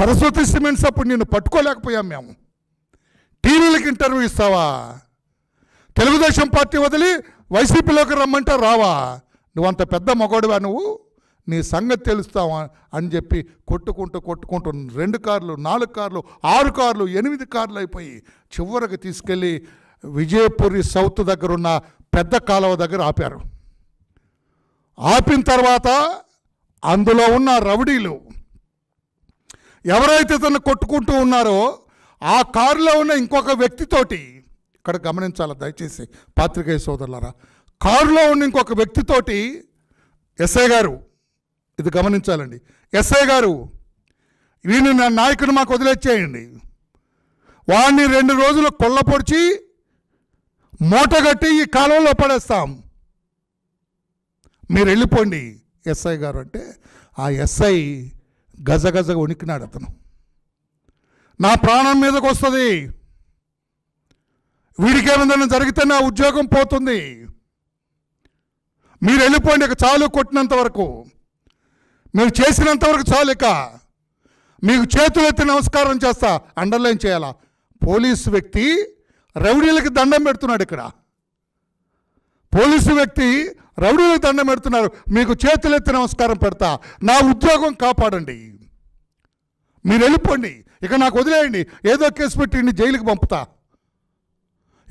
Saraswati cements అప్పుడు నిన్ను పట్టుకోలేకపోయాం మేము టీవీలకు ఇంటర్వ్యూ ఇస్తావా తెలుగుదేశం పార్టీ వదిలి వైసీపీలోకి రమ్మంటే రావా నువ్వు అంత పెద్ద మగోడివా నువ్వు నీ సంగతి తెలుస్తావా అని చెప్పి కొట్టుకుంటూ కొట్టుకుంటూ రెండు కార్లు నాలుగు కార్లు ఆరు కార్లు ఎనిమిది కార్లు అయిపోయి చివరికి తీసుకెళ్ళి విజయపురి సౌత్ దగ్గర ఉన్న పెద్ద కాలువ దగ్గర ఆపారు ఆపిన తర్వాత అందులో ఉన్న రౌడీలు ఎవరైతే తను కొట్టుకుంటూ ఉన్నారో ఆ కారులో ఉన్న ఇంకొక వ్యక్తితోటి ఇక్కడ గమనించాలి దయచేసి పాత్రికేయ సోదరులారా కారులో ఉన్న ఇంకొక వ్యక్తితోటి ఎస్ఐ గారు ఇది గమనించాలండి ఎస్ఐ గారు వీని నా నాయకుని మాకు వదిలేచ్చేయండి వాడిని రెండు రోజులు కొల్లపొడిచి మూటగట్టి ఈ కాలంలో పడేస్తాం మీరు వెళ్ళిపోండి ఎస్ఐ గారు అంటే ఆ ఎస్ఐ గజగజ వణికినాడు అతను నా ప్రాణం మీదకి వస్తుంది వీడికేమైనా జరిగితే నా ఉద్యోగం పోతుంది మీరు వెళ్ళిపోండి ఇక చాలు కొట్టినంత వరకు మీరు చేసినంత వరకు చాలు ఇక మీకు చేతులు ఎత్తి నమస్కారం చేస్తా అండర్లైన్ చేయాలా పోలీసు వ్యక్తి రౌడీలకి దండం పెడుతున్నాడు ఇక్కడ పోలీసు వ్యక్తి రౌడీలు దండం పెడుతున్నారు మీకు చేతులెత్తి నమస్కారం పెడతా నా ఉద్యోగం కాపాడండి మీరు వెళ్ళిపోండి ఇక నాకు వదిలేయండి ఏదో కేసు పెట్టి జైలుకి పంపుతా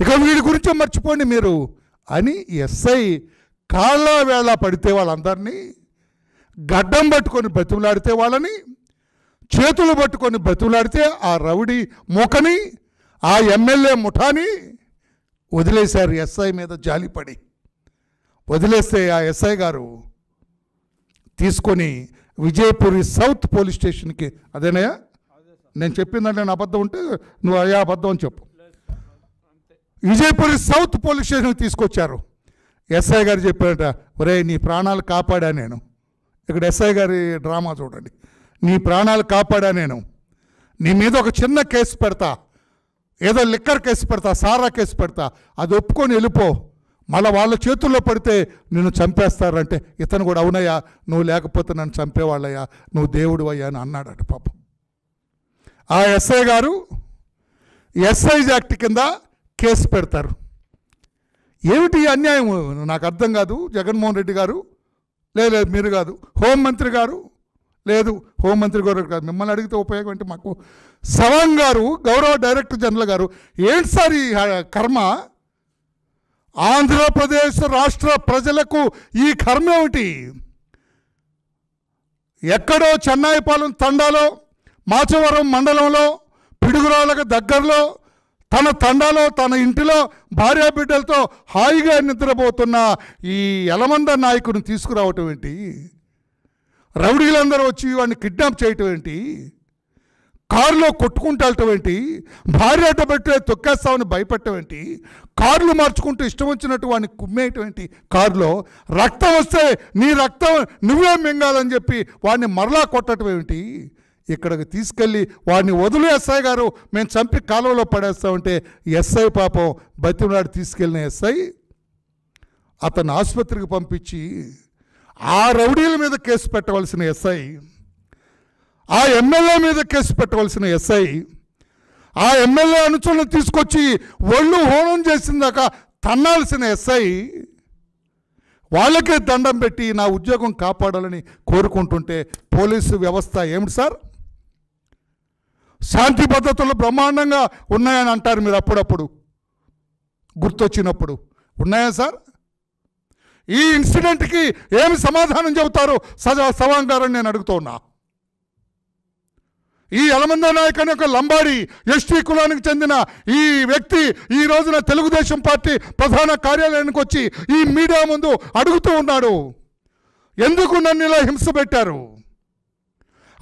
ఇక వీడి గురించి మర్చిపోండి మీరు అని ఎస్ఐ కాళ్ళ వేళ పడితే వాళ్ళందరినీ గడ్డం పట్టుకొని బతిమలాడితే వాళ్ళని చేతులు పట్టుకొని బతిమలాడితే ఆ రౌడీ మూకని ఆ ఎమ్మెల్యే ముఠాని వదిలేశారు ఎస్ఐ మీద జాలిపడి వదిలేస్తే ఆ ఎస్ఐ గారు తీసుకొని విజయపూరి సౌత్ పోలీస్ స్టేషన్కి అదేనయ్యా నేను చెప్పిందంటే నేను అబద్ధం ఉంటే నువ్వు అయ్యా అబద్ధం అని చెప్పు విజయపూరి సౌత్ పోలీస్ స్టేషన్కి తీసుకొచ్చారు ఎస్ఐ గారు చెప్పారట ఒరే నీ ప్రాణాలు కాపాడా నేను ఇక్కడ ఎస్ఐ గారి డ్రామా చూడండి నీ ప్రాణాలు కాపాడా నేను నీ మీద ఒక చిన్న కేసు పెడతా ఏదో లిక్కర్ కేసు పెడతా సారా కేసు పెడతా అది ఒప్పుకొని వెళ్ళిపో మళ్ళీ వాళ్ళ చేతుల్లో పడితే నిన్ను చంపేస్తారంటే ఇతను కూడా అవునయ్యా నువ్వు లేకపోతే నన్ను చంపేవాళ్ళయ్యా నువ్వు దేవుడు అయ్యా అని అన్నాడట పాపం ఆ ఎస్ఐ గారు ఎస్ఐజ్ యాక్ట్ కింద కేసు పెడతారు ఏమిటి అన్యాయం నాకు అర్థం కాదు జగన్మోహన్ రెడ్డి గారు లేదు లేదు మీరు కాదు హోంమంత్రి గారు లేదు హోంమంత్రి గారు కాదు మిమ్మల్ని అడిగితే ఉపయోగం అంటే మాకు సవాంగ్ గారు గౌరవ డైరెక్టర్ జనరల్ గారు ఏంటి సార్ ఈ కర్మ ఆంధ్రప్రదేశ్ రాష్ట్ర ప్రజలకు ఈ కర్మ ఏమిటి ఎక్కడో చెన్నాయిపాలెం తండాలో మాచవరం మండలంలో పిడుగురాలకు దగ్గరలో తన తండాలో తన ఇంటిలో భార్యా బిడ్డలతో హాయిగా నిద్రపోతున్న ఈ యలమంద నాయకుడిని తీసుకురావటం ఏంటి రౌడీలందరూ వచ్చి వాడిని కిడ్నాప్ చేయటం ఏంటి కారులో కొట్టుకుంటాటమేంటి భార్య అడ్డబెట్టే తొక్కేస్తామని భయపెట్టమేంటి కార్లు మార్చుకుంటూ ఇష్టం వచ్చినట్టు వాడిని కుమ్మేటువంటి కారులో రక్తం వస్తే నీ రక్తం నువ్వే మింగాలని చెప్పి వాడిని మరలా కొట్టడం ఏమిటి ఇక్కడికి తీసుకెళ్ళి వాడిని వదులు ఎస్ఐ గారు మేము చంపి కాలువలో పడేస్తామంటే ఎస్ఐ పాపం బతిమనాడు తీసుకెళ్ళిన ఎస్ఐ అతను ఆసుపత్రికి పంపించి ఆ రౌడీల మీద కేసు పెట్టవలసిన ఎస్ఐ ఆ ఎమ్మెల్యే మీద కేసు పెట్టవలసిన ఎస్ఐ ఆ ఎమ్మెల్యే అనుచరులను తీసుకొచ్చి ఒళ్ళు హోనం చేసిందాక తన్నాల్సిన ఎస్ఐ వాళ్ళకే దండం పెట్టి నా ఉద్యోగం కాపాడాలని కోరుకుంటుంటే పోలీసు వ్యవస్థ ఏమిటి సార్ శాంతి భద్రతలు బ్రహ్మాండంగా ఉన్నాయని అంటారు మీరు అప్పుడప్పుడు గుర్తొచ్చినప్పుడు ఉన్నాయా సార్ ఈ ఇన్సిడెంట్కి ఏమి సమాధానం చెబుతారో సజా సవాంగారని నేను అడుగుతున్నా ఈ అలమంద నాయక్ అనే ఒక లంబాడి ఎస్టీ కులానికి చెందిన ఈ వ్యక్తి ఈ రోజున తెలుగుదేశం పార్టీ ప్రధాన కార్యాలయానికి వచ్చి ఈ మీడియా ముందు అడుగుతూ ఉన్నాడు ఎందుకు నన్ను ఇలా హింస పెట్టారు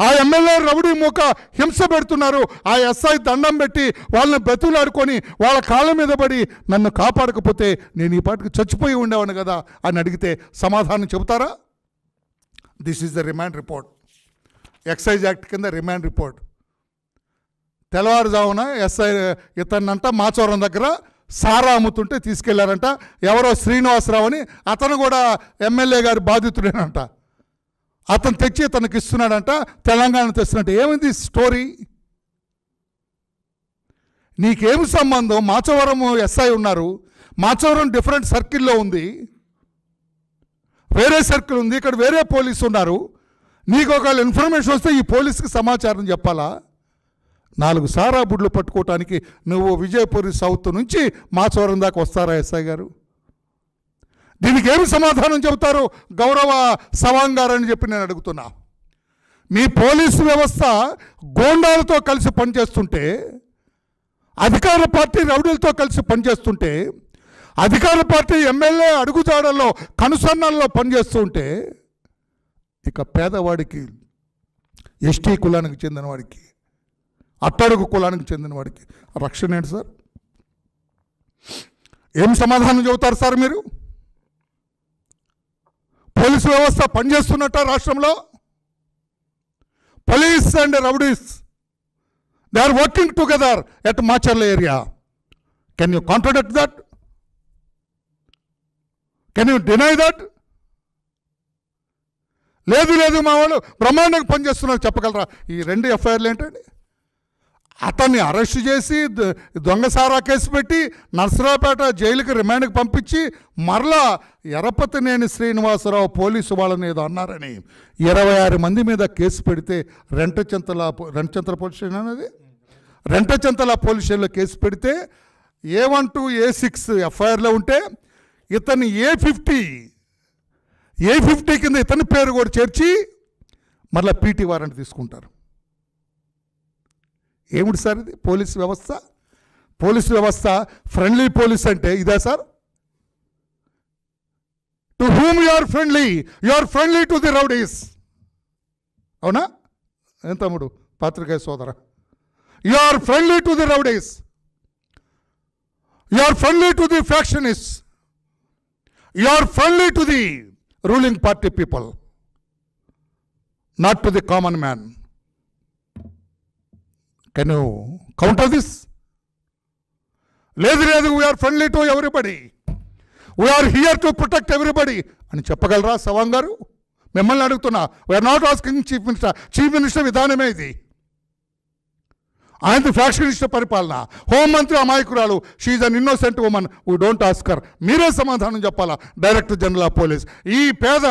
ఆ ఎమ్మెల్యే రౌడీ మూక హింస పెడుతున్నారు ఆ ఎస్ఐ దండం పెట్టి వాళ్ళని బ్రతులాడుకొని వాళ్ళ కాళ్ళ మీద పడి నన్ను కాపాడకపోతే నేను ఈ పాటికి చచ్చిపోయి ఉండేవాడిని కదా అని అడిగితే సమాధానం చెబుతారా this is the remand report excise act కింద రిమాండ్ రిపోర్ట్ తెల్లవారుజామున ఎస్ఐ ఇతన్నంట మాచవరం దగ్గర సారా అమ్ముతుంటే తీసుకెళ్లారంట ఎవరో శ్రీనివాసరావు అని అతను కూడా ఎమ్మెల్యే గారి బాధితుడేనంట అతను తెచ్చి తనకి ఇస్తున్నాడంట తెలంగాణ తెస్తున్నట్టు ఏమైంది స్టోరీ నీకేమి సంబంధం మాచవరం ఎస్ఐ ఉన్నారు మాచవరం డిఫరెంట్ సర్కిల్లో ఉంది వేరే సర్కిల్ ఉంది ఇక్కడ వేరే పోలీసు ఉన్నారు నీకు ఒకవేళ ఇన్ఫర్మేషన్ వస్తే ఈ పోలీస్కి సమాచారం చెప్పాలా నాలుగు సారా బుడ్లు పట్టుకోవటానికి నువ్వు విజయపురి సౌత్ నుంచి మాచవరం దాకా వస్తారా ఎస్ఐ గారు దీనికి ఏమి సమాధానం చెబుతారు గౌరవ సవాంగారు అని చెప్పి నేను అడుగుతున్నా మీ పోలీసు వ్యవస్థ గోండాలతో కలిసి పనిచేస్తుంటే అధికార పార్టీ రౌడీలతో కలిసి పనిచేస్తుంటే అధికార పార్టీ ఎమ్మెల్యే అడుగుజాడల్లో కనుసన్నల్లో పనిచేస్తుంటే ఇక పేదవాడికి ఎస్టీ కులానికి చెందినవాడికి అట్టడుగు కులానికి చెందినవాడికి రక్షణ ఏంటి సార్ ఏం సమాధానం చెబుతారు సార్ మీరు పోలీసు వ్యవస్థ పనిచేస్తున్నట్ట రాష్ట్రంలో police and rowdies they are working together at Macherla area can you contradict that can you deny that లేదు లేదు మా వాళ్ళు బ్రహ్మాండంగా పనిచేస్తున్నారు చెప్పగలరా ఈ రెండు ఎఫ్ఐఆర్లు ఏంటండి అతన్ని అరెస్ట్ చేసి దొంగసారా కేసు పెట్టి నర్సరావుపేట జైలుకి రిమాండ్కి పంపించి మరలా ఎరపతినేని శ్రీనివాసరావు పోలీసు వాళ్ళని ఏదో అన్నారని ఇరవై ఆరు మంది మీద కేసు పెడితే రెంట రెంటచింతల పోలీస్ స్టేషన్ అనేది రెంటచింతల పోలీస్ స్టేషన్లో కేసు పెడితే A one two A six ఎఫ్ఐఆర్లో ఉంటే ఇతన్ని ఏ ఫిఫ్టీ ఏ ఫిఫ్టీ కింద ఇతని పేరు కూడా చేర్చి మళ్ళీ పీటీ వారెంట్ తీసుకుంటారు ఏమిటి సార్ ఇది పోలీస్ వ్యవస్థ పోలీస్ వ్యవస్థ ఫ్రెండ్లీ పోలీస్ అంటే ఇదే sir to whom you are friendly you are friendly to the rowdies అవునా ఏం తమ్ముడు పాత్రికేయ సోదర you are friendly to the rowdies you are friendly to the factionists you are friendly to the ruling party people not to the common man can you counter this? లేదు లేదు we're friendly to everybody we're here to protect everybody అని చెప్పగలరా సవాంగ్ గారు మిమ్మల్ని అడుగుతున్నా we're not asking chief minister chief minister విధానమే ఇది ఆయనది factionist పరిపాలన హోంమంత్రి అమాయకురాలు she's an innocent woman we don't ask her మీరే సమాధానం చెప్పాలా డైరెక్టర్ జనరల్ ఆఫ్ పోలీస్ ఈ పేద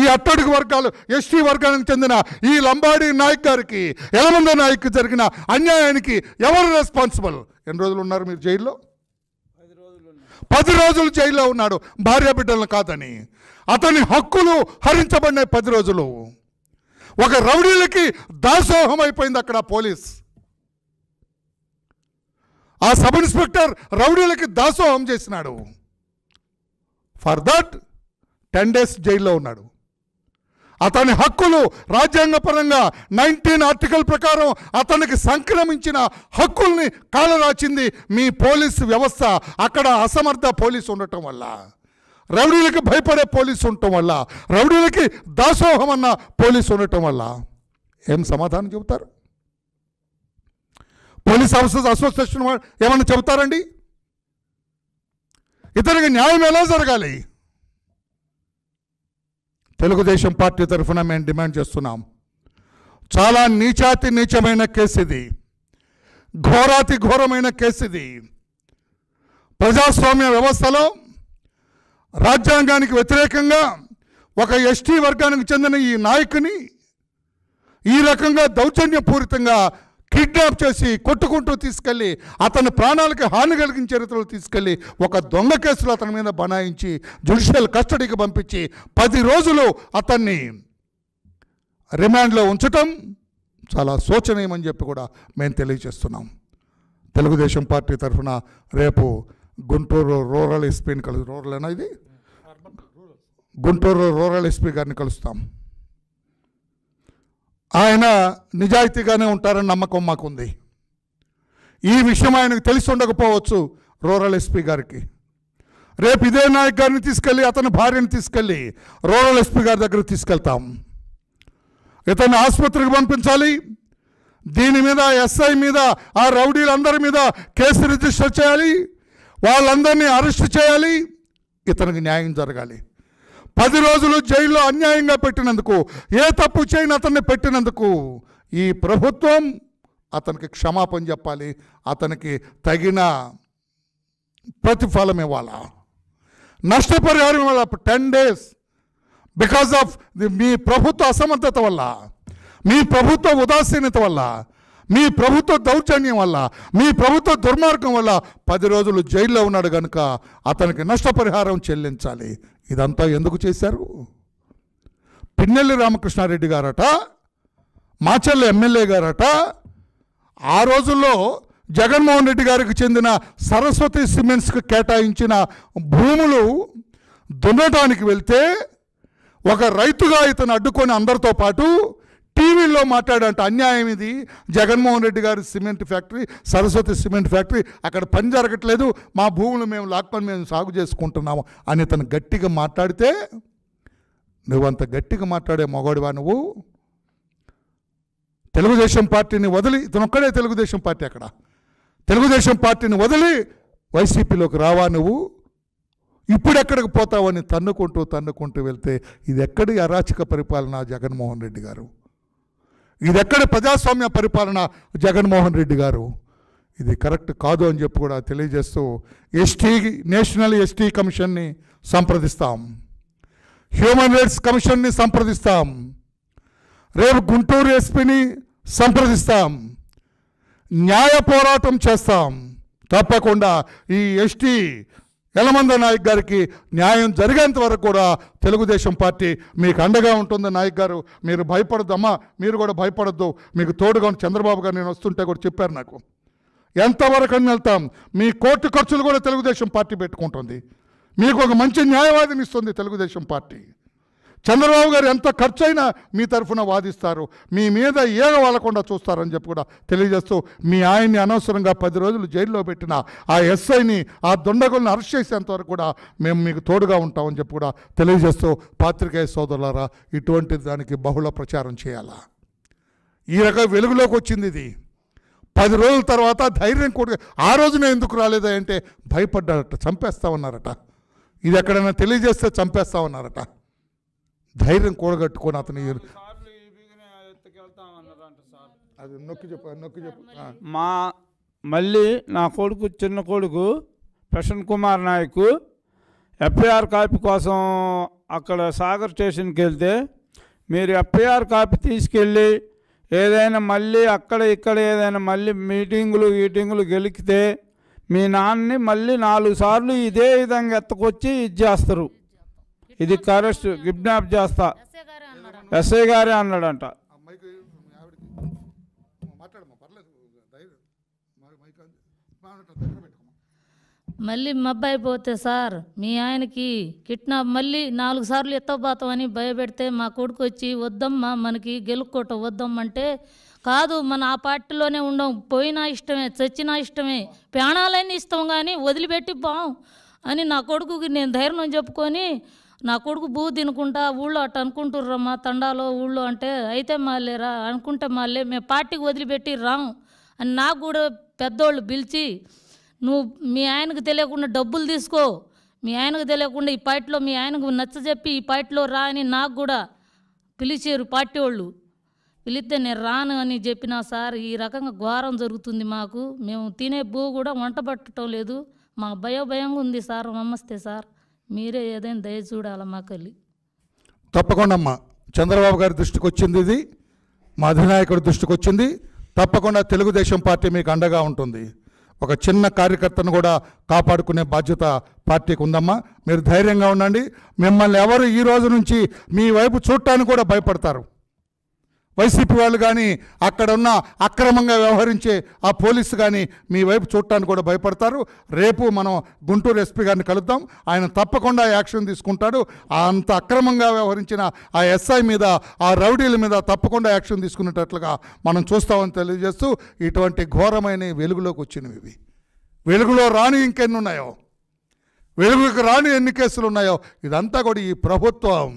ఈ అట్టడుగు వర్గాలు ఎస్టీ వర్గానికి చెందిన ఈ లంబాడి నాయక్ గారికి ఎలమంద నాయక్ జరిగిన అన్యాయానికి ఎవరు రెస్పాన్సిబుల్ ఎన్ని రోజులు ఉన్నారు మీరు జైల్లో పది రోజులు జైల్లో ఉన్నాడు భార్య బిడ్డలను కాదని అతని హక్కులు హరించబడినాయి పది రోజులు ఒక రౌడీలకి దాసోహం అయిపోయింది అక్కడ పోలీస్ ఆ సబ్ ఇన్స్పెక్టర్ రౌడీలకి దాసోహం చేసినాడు ఫర్ దట్ టెన్ డేస్ జైల్లో ఉన్నాడు అతని హక్కులు రాజ్యాంగపరంగా నైన్టీన్ ఆర్టికల్ ప్రకారం అతనికి సంక్రమించిన హక్కుల్ని కాలరాచింది మీ పోలీస్ వ్యవస్థ అక్కడ అసమర్థ పోలీసు ఉండటం వల్ల రౌడీలకి భయపడే పోలీసు ఉండటం వల్ల రౌడీలకి దాసోహం అన్న పోలీసు ఉండటం వల్ల ఏం సమాధానం చెబుతారు పోలీస్ ఆఫీసర్స్ అసోసియేషన్ ఏమన్నా చెబుతారండి ఇతనికి న్యాయం ఎలా జరగాలి తెలుగుదేశం పార్టీ తరఫున మేము డిమాండ్ చేస్తున్నాం చాలా నీచాతి నీచమైన కేసు ఇది ఘోరాతి ఘోరమైన కేసు ఇది ప్రజాస్వామ్య వ్యవస్థలో రాజ్యాంగానికి వ్యతిరేకంగా ఒక ఎస్టీ వర్గానికి చెందిన ఈ నాయకుని ఈ రకంగా దౌర్జన్యపూరితంగా కిడ్నాప్ చేసి కొట్టుకుంటూ తీసుకెళ్ళి అతని ప్రాణాలకి హాని కలిగిన చరిత్రలు తీసుకెళ్ళి ఒక దొంగ కేసులో అతని మీద బనాయించి జుడిషియల్ కస్టడీకి పంపించి పది రోజులు అతన్ని రిమాండ్లో ఉంచటం చాలా శోచనీయమని చెప్పి కూడా మేము తెలియజేస్తున్నాం తెలుగుదేశం పార్టీ తరఫున రేపు గుంటూరు రూరల్ ఎస్పీని కలు రూరల్ ఇది గుంటూరు రూరల్ ఎస్పీ గారిని కలుస్తాం ఆయన నిజాయితీగానే ఉంటారని నమ్మకం మాకుంది ఈ విషయం ఆయనకు తెలిసి ఉండకపోవచ్చు రూరల్ ఎస్పీ గారికి రేపు ఇదే నాయక్ గారిని తీసుకెళ్ళి అతని భార్యని తీసుకెళ్ళి రూరల్ ఎస్పీ గారి దగ్గర తీసుకెళ్తాం ఇతన్ని ఆసుపత్రికి పంపించాలి దీని మీద ఎస్ఐ మీద ఆ రౌడీలందరి మీద కేసు రిజిస్టర్ చేయాలి వాళ్ళందరినీ అరెస్ట్ చేయాలి ఇతనికి న్యాయం జరగాలి పది రోజులు జైల్లో అన్యాయంగా పెట్టినందుకు ఏ తప్పు చేయని అతన్ని పెట్టినందుకు ఈ ప్రభుత్వం అతనికి క్షమాపణ చెప్పాలి అతనికి తగిన ప్రతిఫలం ఇవ్వాలా నష్టపరిహారం ఇవ్వాలి ten days because of the మీ ప్రభుత్వ అసమర్థత వల్ల మీ ప్రభుత్వ ఉదాసీనత వల్ల మీ ప్రభుత్వ దౌర్జన్యం వల్ల మీ ప్రభుత్వ దుర్మార్గం వల్ల పది రోజులు జైల్లో ఉన్నాడు కనుక అతనికి నష్టపరిహారం చెల్లించాలి ఇదంతా ఎందుకు చేశారు పిన్నెల్లి రామకృష్ణారెడ్డి గారట మాచల్ల ఎమ్మెల్యే గారట ఆ రోజుల్లో జగన్మోహన్ రెడ్డి గారికి చెందిన సరస్వతి సిమెంట్స్కి కేటాయించిన భూములు దున్నడానికి వెళ్తే ఒక రైతుగా ఇతను అడ్డుకొని అందరితో పాటు టీవీలో మాట్లాడంట అన్యాయం ఇది జగన్మోహన్ రెడ్డి గారి cement factory Saraswati cement factory అక్కడ పని జరగట్లేదు మా భూములు మేము లాక్కొని మేము సాగు చేసుకుంటున్నాము అని తను గట్టిగా మాట్లాడితే నువ్వు అంత గట్టిగా మాట్లాడే మగవాడివా నువ్వు తెలుగుదేశం పార్టీని వదిలి ఒక్కడే తెలుగుదేశం పార్టీ అక్కడ తెలుగుదేశం పార్టీని వదిలి వైసీపీలోకి రావా నువ్వు ఇప్పుడు ఎక్కడికి పోతావని తన్నుకుంటూ తన్నుకుంటూ వెళ్తే ఇది ఎక్కడి అరాచక పరిపాలన జగన్మోహన్ రెడ్డి గారు ఇది ఎక్కడ ప్రజాస్వామ్య పరిపాలన జగన్మోహన్ రెడ్డి గారు ఇది కరెక్ట్ కాదు అని చెప్పి కూడా తెలియజేస్తూ ఎస్టీ నేషనల్ ఎస్టీ కమిషన్ని సంప్రదిస్తాం హ్యూమన్ రైట్స్ కమిషన్ని సంప్రదిస్తాం రేపు గుంటూరు ఎస్పీని సంప్రదిస్తాం న్యాయ పోరాటం చేస్తాం తప్పకుండా ఈ ఎస్టీ యలమంద నాయక్ గారికి న్యాయం జరిగేంత వరకు కూడా తెలుగుదేశం పార్టీ మీకు అండగా ఉంటుంది నాయక్ గారు మీరు భయపడద్దమ్మా మీరు కూడా భయపడద్దు మీకు తోడుగా చంద్రబాబు గారు నేను వస్తుంటే కూడా చెప్పారు నాకు ఎంతవరకు అని వెళ్తాం మీ కోర్టు ఖర్చులు కూడా తెలుగుదేశం పార్టీ పెట్టుకుంటుంది మీకు ఒక మంచి న్యాయవాదిని ఇస్తుంది తెలుగుదేశం పార్టీ చంద్రబాబు గారు ఎంత ఖర్చు అయినా మీ తరఫున వాదిస్తారు మీ మీద ఏగ వాళ్ళకుండా చూస్తారని చెప్పి కూడా తెలియజేస్తూ మీ ఆయన్ని అనవసరంగా పది రోజులు జైల్లో పెట్టిన ఆ ఎస్ఐని ఆ దొండగుల్ని అరెస్ట్ చేసేంత వరకు కూడా మేము మీకు తోడుగా ఉంటామని చెప్పి కూడా తెలియజేస్తూ పాత్రికేయ సోదరులారా ఇటువంటి దానికి బహుళ ప్రచారం చేయాలా ఈ రకం వెలుగులోకి వచ్చింది ఇది పది రోజుల తర్వాత ధైర్యం కూడా ఆ రోజున ఎందుకు రాలేదా అంటే భయపడ్డారట చంపేస్తా ఉన్నారట ఇది ఎక్కడైనా తెలియజేస్తే చంపేస్తా ఉన్నారట ధైర్యం కూడగట్టుకొని అతని అది నొక్కి చెప్పు నొక్కి చెప్పు మా మళ్ళీ నా కొడుకు చిన్న కొడుకు ప్రసన్ కుమార్ నాయక్ ఎఫ్ఐఆర్ కాపీ కోసం అక్కడ సాగర్ స్టేషన్కి వెళ్తే మీరు ఎఫ్ఐఆర్ కాపీ తీసుకెళ్ళి ఏదైనా మళ్ళీ అక్కడ ఇక్కడ ఏదైనా మళ్ళీ మీటింగులు ఈటింగులు గెలికితే మీ నాన్నని మళ్ళీ నాలుగు సార్లు ఇదే విధంగా ఎత్తకొచ్చి ఇది చేస్తారు ఇది కరెస్ట్ కిడ్నాప్ చేస్తా ఎస్ఐ గారే అన్నాడంట మళ్ళీ మబ్బాయి పోతే సార్ మీ ఆయనకి కిడ్నాప్ మళ్ళీ నాలుగు సార్లు ఎత్తపోతాం అని భయపెడితే మా కొడుకు వచ్చి వద్దమ్మా మనకి గెలుక్కోట వద్దమ్మంటే కాదు మన ఆ పార్టీలోనే ఉండం పోయినా ఇష్టమే చచ్చినా ఇష్టమే ప్రాణాలన్నీ ఇష్టం కానీ వదిలిపెట్టి బాం అని నా కొడుకుకి నేను ధైర్యం చెప్పుకొని నా కొడుకు బూ తినుకుంటా ఊళ్ళో అట్ట అనుకుంటుర్రమ్మా తండాలో ఊళ్ళో అంటే అయితే మాలేరా అనుకుంటే మాలే మేము పార్టీకి వదిలిపెట్టి రాము అని నాకు కూడా పెద్దోళ్ళు పిలిచి నువ్వు మీ ఆయనకు తెలియకుండా డబ్బులు తీసుకో మీ ఆయనకు తెలియకుండా ఈ పార్టీలో మీ ఆయనకు నచ్చజెప్పి ఈ పార్టీలో రా అని నాకు కూడా పిలిచారు పార్టీ వాళ్ళు పిలిస్తే నేను రాను అని చెప్పినా సార్ ఈ రకంగా ఘోరం జరుగుతుంది మాకు మేము తినే భూ కూడా వంట పట్టడం లేదు మాకు భయం భయంగా ఉంది సార్ నమస్తే సార్ మీరే ఏదైనా దయ చూడాలి మా కలి తప్పకుండా అమ్మా చంద్రబాబు గారి దృష్టికి వచ్చింది ఇది మా అధినాయకుడి దృష్టికి వచ్చింది తప్పకుండా తెలుగుదేశం పార్టీ మీకు అండగా ఉంటుంది ఒక చిన్న కార్యకర్తను కూడా కాపాడుకునే బాధ్యత పార్టీకి ఉందమ్మా మీరు ధైర్యంగా ఉండండి మిమ్మల్ని ఎవరు ఈ రోజు నుంచి మీ వైపు చూడటానికి కూడా భయపడతారు వైసీపీ వాళ్ళు కానీ అక్కడ ఉన్న అక్రమంగా వ్యవహరించే ఆ పోలీసు కానీ మీ వైపు చూడటానికి కూడా భయపడతారు రేపు మనం గుంటూరు ఎస్పీ గారిని కలుద్దాం ఆయన తప్పకుండా యాక్షన్ తీసుకుంటాడు అంత అక్రమంగా వ్యవహరించిన ఆ ఎస్ఐ మీద ఆ రౌడీల మీద తప్పకుండా యాక్షన్ తీసుకునేటట్లుగా మనం చూస్తామని తెలియజేస్తూ ఇటువంటి ఘోరమైన వెలుగులోకి వచ్చినవి ఇవి వెలుగులో రాని ఇంకెన్ని ఉన్నాయో వెలుగుకు రాని ఎన్ని కేసులు ఉన్నాయో ఇదంతా కూడా ఈ ప్రభుత్వం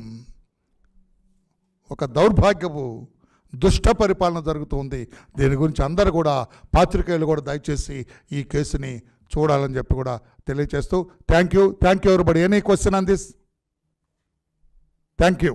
ఒక దౌర్భాగ్యపు దుష్ట పరిపాలన జరుగుతుంది దీని గురించి అందరు కూడా పాత్రికేయులు కూడా దయచేసి ఈ కేసుని చూడాలని చెప్పి కూడా తెలియజేస్తూ thank you thank you everybody any question on this thank you